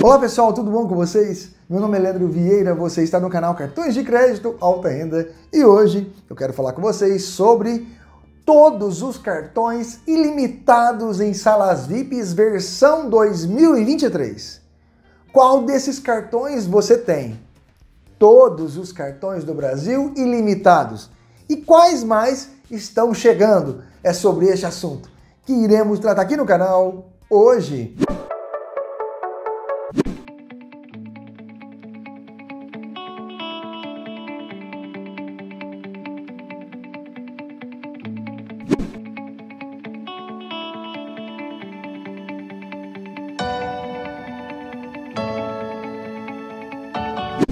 Olá pessoal, tudo bom com vocês? Meu nome é Leandro Vieira, você está no canal Cartões de Crédito Alta Renda e hoje eu quero falar com vocês sobre todos os cartões ilimitados em salas VIPs versão 2023. Qual desses cartões você tem? Todos os cartões do Brasil ilimitados. E quais mais estão chegando? É sobre este assunto que iremos tratar aqui no canal hoje.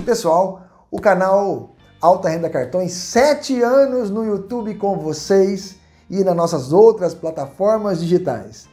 pessoal, o canal Alta Renda Cartões, sete anos no YouTube com vocês e nas nossas outras plataformas digitais.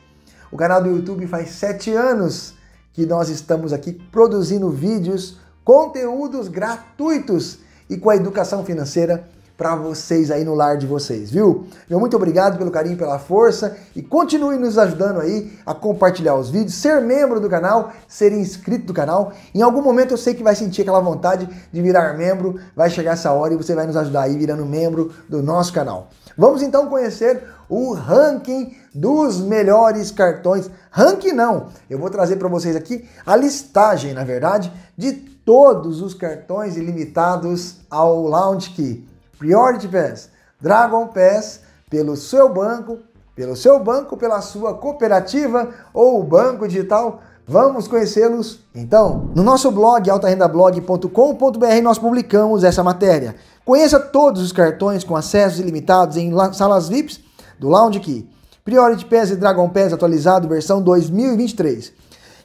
O canal do YouTube faz sete anos que nós estamos aqui produzindo vídeos, conteúdos gratuitos e com a educação financeira para vocês aí no lar de vocês, viu? Meu muito obrigado pelo carinho, pela força e continue nos ajudando aí a compartilhar os vídeos, ser membro do canal, ser inscrito do canal. Em algum momento eu sei que vai sentir aquela vontade de virar membro, vai chegar essa hora e você vai nos ajudar aí virando membro do nosso canal. Vamos então conhecer o ranking dos melhores cartões. Ranking não, eu vou trazer para vocês aqui a listagem, na verdade, de todos os cartões ilimitados ao Lounge Key. Priority Pass, Dragon Pass, pelo seu banco, pelo seu banco, pela sua cooperativa ou banco digital. Vamos conhecê-los então? No nosso blog altarendablog.com.br nós publicamos essa matéria. Conheça todos os cartões com acessos ilimitados em salas VIPs do Lounge Key. Priority Pass e Dragon Pass atualizado versão 2023.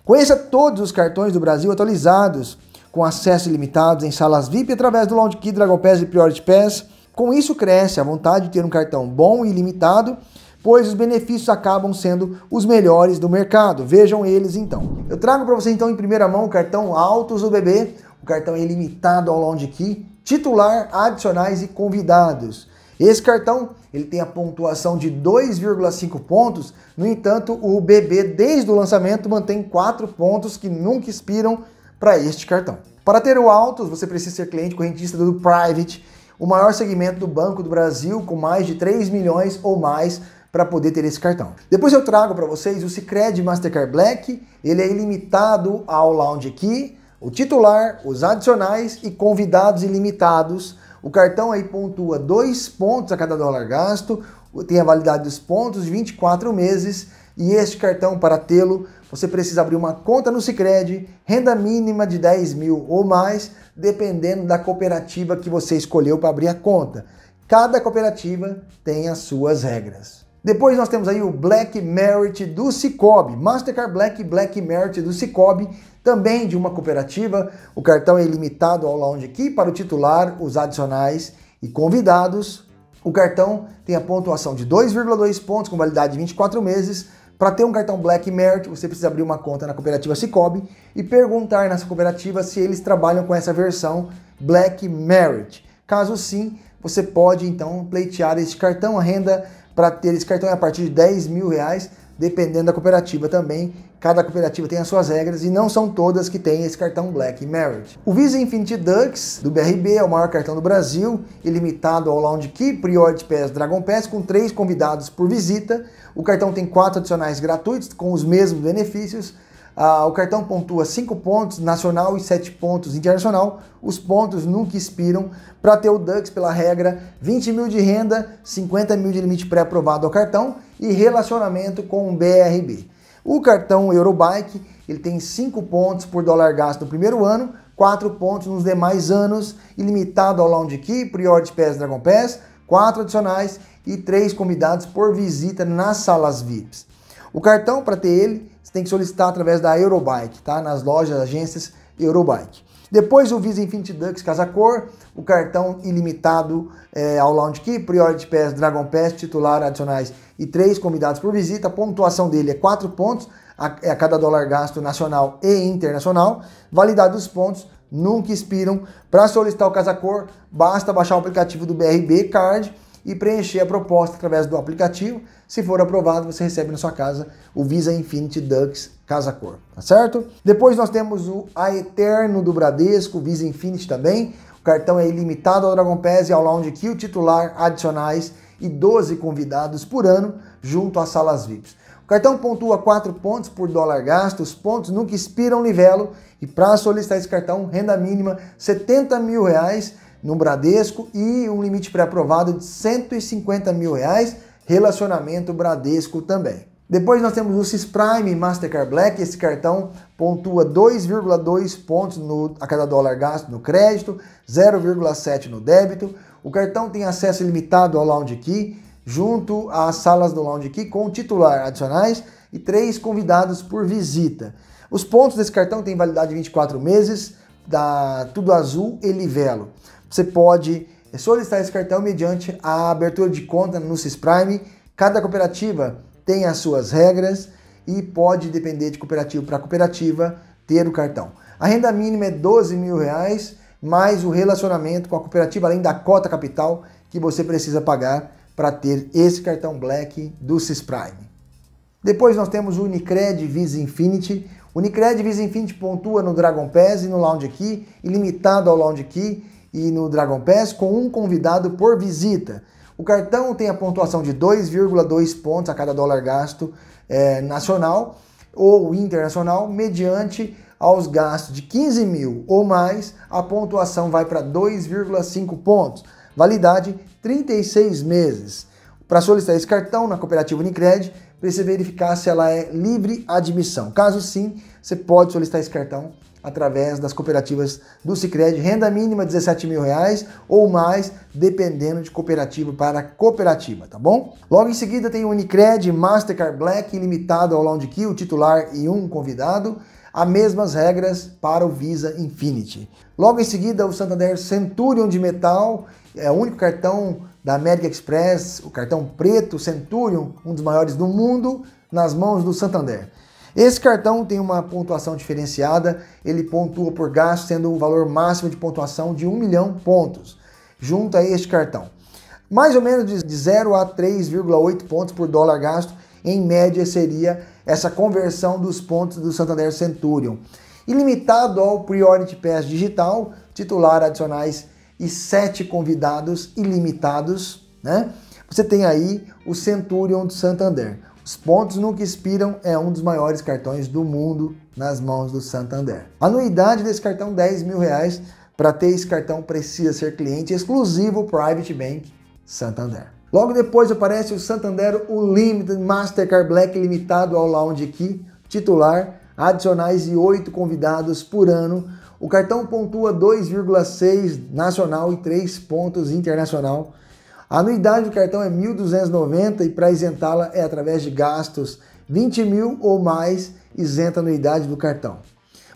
Conheça todos os cartões do Brasil atualizados com acesso ilimitado em salas VIP através do Lounge Key, Dragon Pass e Priority Pass. Com isso cresce a vontade de ter um cartão bom e limitado, pois os benefícios acabam sendo os melhores do mercado. Vejam eles então. Eu trago para você então em primeira mão o cartão Altos do Bebê, o cartão ilimitado ao Lounge Key, titular, adicionais e convidados. Esse cartão ele tem a pontuação de 2,5 pontos, no entanto, o BB desde o lançamento mantém 4 pontos que nunca expiram para este cartão. Para ter o Altos, você precisa ser cliente correntista do Private, o maior segmento do Banco do Brasil, com mais de 3 milhões ou mais para poder ter esse cartão. Depois eu trago para vocês o Cicred Mastercard Black, ele é ilimitado ao Lounge Key, o titular, os adicionais e convidados ilimitados. O cartão aí pontua 2 pontos a cada dólar gasto, tem a validade dos pontos de 24 meses e este cartão para tê-lo você precisa abrir uma conta no Sicredi, renda mínima de 10 mil ou mais, dependendo da cooperativa que você escolheu para abrir a conta. Cada cooperativa tem as suas regras. Depois nós temos aí o Black Merit do Cicobi, Mastercard Black Black Merit do Cicobi, também de uma cooperativa. O cartão é limitado ao lounge aqui para o titular, os adicionais e convidados. O cartão tem a pontuação de 2,2 pontos com validade de 24 meses para ter um cartão Black Merit, você precisa abrir uma conta na cooperativa Cicobi e perguntar nessa cooperativa se eles trabalham com essa versão Black Merit. Caso sim, você pode então pleitear esse cartão. A renda para ter esse cartão é a partir de 10 mil reais dependendo da cooperativa também. Cada cooperativa tem as suas regras e não são todas que têm esse cartão Black Merit. O Visa Infinity Dux do BRB é o maior cartão do Brasil, ilimitado ao Lounge Key, Priority Pass, Dragon Pass, com três convidados por visita. O cartão tem quatro adicionais gratuitos com os mesmos benefícios. Ah, o cartão pontua 5 pontos nacional e 7 pontos internacional. Os pontos nunca expiram. Para ter o Dux, pela regra, 20 mil de renda, 50 mil de limite pré-aprovado ao cartão e relacionamento com o BRB. O cartão Eurobike ele tem 5 pontos por dólar gasto no primeiro ano, 4 pontos nos demais anos, ilimitado ao Lounge Key, Priority Pass Dragon Pass, 4 adicionais e 3 convidados por visita nas salas VIPs. O cartão, para ter ele, você tem que solicitar através da Eurobike, tá? nas lojas, agências Eurobike. Depois o Visa Infinity Ducks Casacor, o cartão ilimitado é, ao Lounge Key, Priority Pass, Dragon Pass, titular adicionais e três convidados por visita. A pontuação dele é quatro pontos a, é a cada dólar gasto nacional e internacional. Validade dos pontos nunca expiram. Para solicitar o Casacor, basta baixar o aplicativo do BRB Card e preencher a proposta através do aplicativo. Se for aprovado, você recebe na sua casa o Visa Infinity Dux Casa Cor, tá certo? Depois nós temos o A Eterno do Bradesco, Visa Infinity também. O cartão é ilimitado ao Dragon Pass e ao Lounge Kill titular adicionais e 12 convidados por ano junto às salas VIPs. O cartão pontua 4 pontos por dólar gasto, os pontos nunca expiram nível e para solicitar esse cartão, renda mínima 70 mil reais no Bradesco e um limite pré-aprovado de 150 mil reais, relacionamento Bradesco também. Depois nós temos o CIS Prime Mastercard Black, esse cartão pontua 2,2 pontos no, a cada dólar gasto no crédito, 0,7 no débito. O cartão tem acesso ilimitado ao Lounge Key, junto às salas do Lounge Key, com titular adicionais e três convidados por visita. Os pontos desse cartão têm validade de 24 meses, da Tudo Azul e Livelo. Você pode eh, solicitar esse cartão mediante a abertura de conta no Prime. Cada cooperativa tem as suas regras e pode depender de cooperativa para cooperativa ter o cartão. A renda mínima é 12 mil reais, mais o relacionamento com a cooperativa, além da cota capital que você precisa pagar para ter esse cartão Black do Prime. Depois nós temos o Unicred Visa Infinity. O Unicred Visa Infinity pontua no Dragon Pass e no Lounge Key, ilimitado ao Lounge Key e no Dragon Pass com um convidado por visita. O cartão tem a pontuação de 2,2 pontos a cada dólar gasto é, nacional ou internacional, mediante aos gastos de 15 mil ou mais, a pontuação vai para 2,5 pontos. Validade 36 meses. Para solicitar esse cartão na cooperativa Unicred, precisa verificar se ela é livre admissão. Caso sim, você pode solicitar esse cartão através das cooperativas do Sicredi, renda mínima 17 mil reais ou mais, dependendo de cooperativa para cooperativa, tá bom? Logo em seguida tem o Unicred, Mastercard Black, limitado ao Lounge Key, o titular e um convidado, as mesmas regras para o Visa Infinity. Logo em seguida o Santander Centurion de metal, é o único cartão da América Express, o cartão preto Centurion, um dos maiores do mundo, nas mãos do Santander. Esse cartão tem uma pontuação diferenciada, ele pontua por gasto, tendo um valor máximo de pontuação de 1 milhão pontos. Junta este cartão. Mais ou menos de 0 a 3,8 pontos por dólar gasto, em média seria essa conversão dos pontos do Santander Centurion. Ilimitado ao Priority Pass digital, titular adicionais e 7 convidados ilimitados, né? Você tem aí o Centurion do Santander. Os pontos nunca expiram é um dos maiores cartões do mundo nas mãos do Santander. anuidade desse cartão 10 mil reais. Para ter esse cartão precisa ser cliente exclusivo Private Bank Santander. Logo depois aparece o Santander Unlimited Mastercard Black limitado ao Lounge Key titular, adicionais de 8 convidados por ano. O cartão pontua 2,6 nacional e 3 pontos internacional a anuidade do cartão é 1.290 e para isentá-la é através de gastos 20 mil ou mais isenta a anuidade do cartão.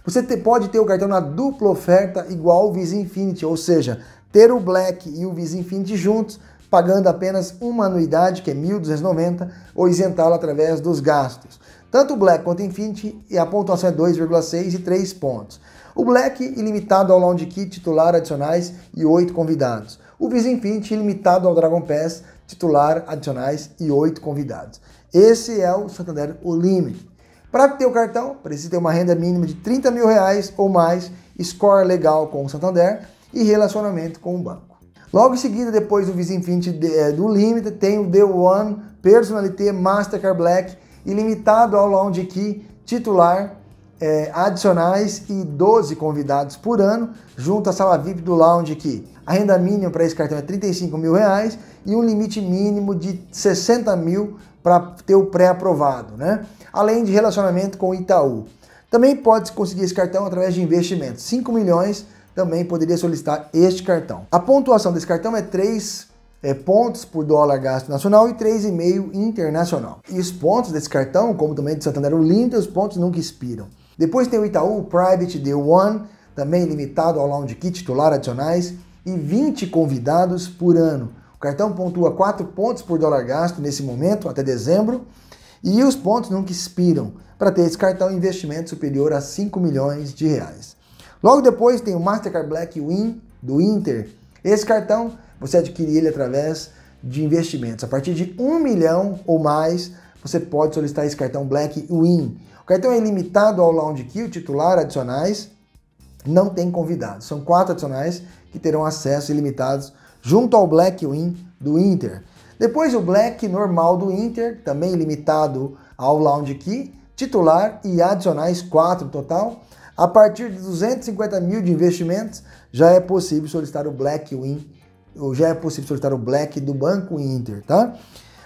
Você te, pode ter o cartão na dupla oferta igual o Visa Infinity, ou seja, ter o Black e o Visa Infinity juntos, pagando apenas uma anuidade, que é 1.290, ou isentá-la através dos gastos. Tanto o Black quanto o Infinity, a pontuação é 2,6 e 3 pontos. O Black ilimitado ao Lounge Kit titular adicionais e 8 convidados. O Visa Infinity limitado ao Dragon Pass, titular, adicionais e oito convidados. Esse é o Santander Unlimited. Para ter o cartão, precisa ter uma renda mínima de 30 mil reais ou mais, score legal com o Santander e relacionamento com o banco. Logo em seguida, depois do Visa Infinity é, do limite, tem o The One Personalité Mastercard Black, ilimitado ao Lounge Key, titular, é, adicionais e 12 convidados por ano, junto à sala VIP do Lounge Key. A renda mínima para esse cartão é 35 mil reais e um limite mínimo de 60 mil para ter o pré-aprovado, né? Além de relacionamento com o Itaú. Também pode conseguir esse cartão através de investimentos. 5 milhões também poderia solicitar este cartão. A pontuação desse cartão é 3 é, pontos por dólar gasto nacional e 3,5 internacional. E os pontos desse cartão, como também do Santander Olinda, os pontos nunca expiram. Depois tem o Itaú Private Day One, também limitado ao Lounge Kit, titular adicionais e 20 convidados por ano. O cartão pontua 4 pontos por dólar gasto nesse momento, até dezembro, e os pontos nunca expiram. Para ter esse cartão, investimento superior a 5 milhões de reais. Logo depois tem o Mastercard Black Win do Inter. Esse cartão você adquire ele através de investimentos. A partir de 1 milhão ou mais, você pode solicitar esse cartão Black Win. O cartão é limitado ao Lounge Kill, titular, adicionais, não tem convidados. São quatro adicionais que terão acesso ilimitados junto ao Black Win do Inter. Depois o Black normal do Inter, também limitado ao Lounge Key, titular e adicionais 4 total. A partir de 250 mil de investimentos, já é possível solicitar o Black Win, ou já é possível solicitar o Black do Banco Inter, tá?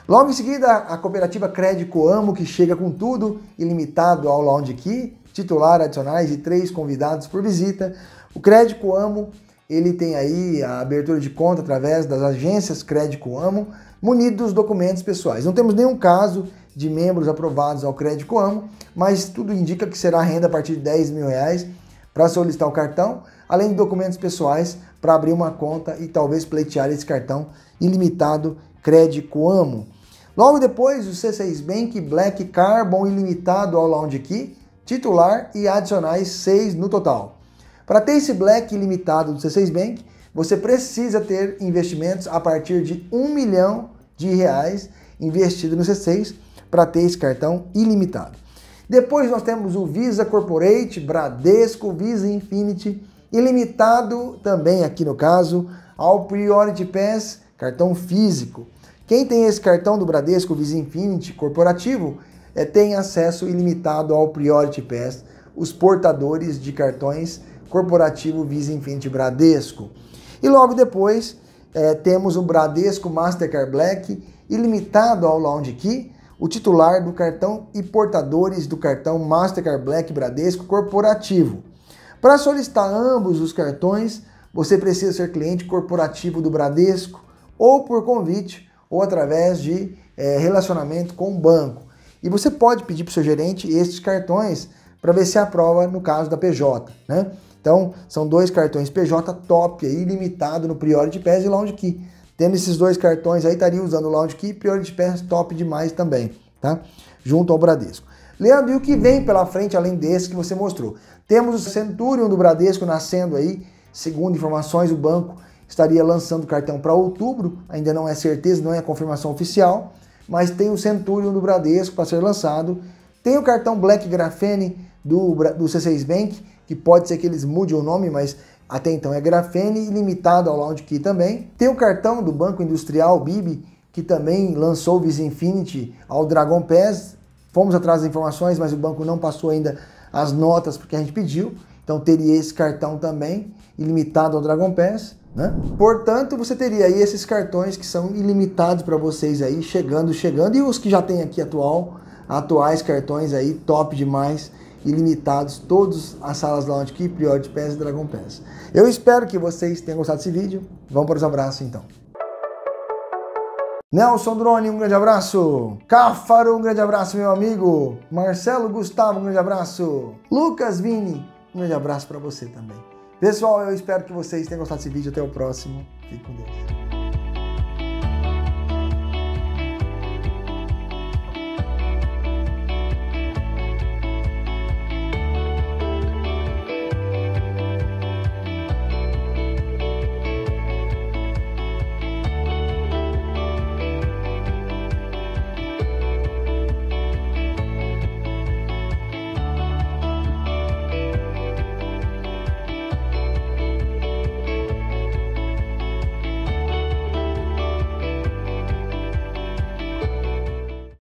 Logo em seguida, a cooperativa Crédito Amo, que chega com tudo, ilimitado ao Lounge Key, titular adicionais e três convidados por visita. O Crédito Amo ele tem aí a abertura de conta através das agências Crédito Amo, munido dos documentos pessoais. Não temos nenhum caso de membros aprovados ao Crédito Amo, mas tudo indica que será renda a partir de 10 mil reais para solicitar o cartão, além de documentos pessoais para abrir uma conta e talvez pleitear esse cartão ilimitado Crédito Amo. Logo depois, o C6 Bank Black Carbon ilimitado ao Lounge Key, titular e adicionais 6 no total. Para ter esse Black ilimitado do C6 Bank, você precisa ter investimentos a partir de um milhão de reais investido no C6 para ter esse cartão ilimitado. Depois nós temos o Visa Corporate, Bradesco, Visa Infinity, ilimitado também aqui no caso ao Priority Pass, cartão físico. Quem tem esse cartão do Bradesco Visa Infinity corporativo é, tem acesso ilimitado ao Priority Pass, os portadores de cartões corporativo Visa Infinity Bradesco. E logo depois é, temos o Bradesco Mastercard Black, ilimitado ao Lounge Key, o titular do cartão e portadores do cartão Mastercard Black Bradesco Corporativo. Para solicitar ambos os cartões, você precisa ser cliente corporativo do Bradesco ou por convite ou através de é, relacionamento com o banco. E você pode pedir para o seu gerente estes cartões para ver se aprova no caso da PJ. Né? Então, são dois cartões PJ top aí, limitado no Priority Pass e Lounge Key. Tendo esses dois cartões aí, estaria usando o Lounge Key e Priority Pass top demais também, tá? Junto ao Bradesco. Leandro, e o que vem pela frente além desse que você mostrou? Temos o Centurion do Bradesco nascendo aí, segundo informações, o banco estaria lançando o cartão para outubro, ainda não é certeza, não é confirmação oficial, mas tem o Centurion do Bradesco para ser lançado, tem o cartão Black Grafene do, do C6 Bank, que pode ser que eles mudem o nome, mas até então é Grafene, limitado ao Lounge Key também. Tem o cartão do Banco Industrial, BIB, que também lançou o Visa Infinity ao Dragon Pass. Fomos atrás das informações, mas o banco não passou ainda as notas porque a gente pediu. Então teria esse cartão também, ilimitado ao Dragon Pass. Né? Portanto, você teria aí esses cartões que são ilimitados para vocês aí, chegando, chegando. E os que já tem aqui atual, atuais cartões aí, top demais ilimitados, todas as salas da lounge que Priority Pass e Dragon Pass. Eu espero que vocês tenham gostado desse vídeo. Vamos para os abraços então. Nelson Drone, um grande abraço. Cáfaro, um grande abraço, meu amigo. Marcelo Gustavo, um grande abraço. Lucas Vini, um grande abraço para você também. Pessoal, eu espero que vocês tenham gostado desse vídeo. Até o próximo. Fique com Deus.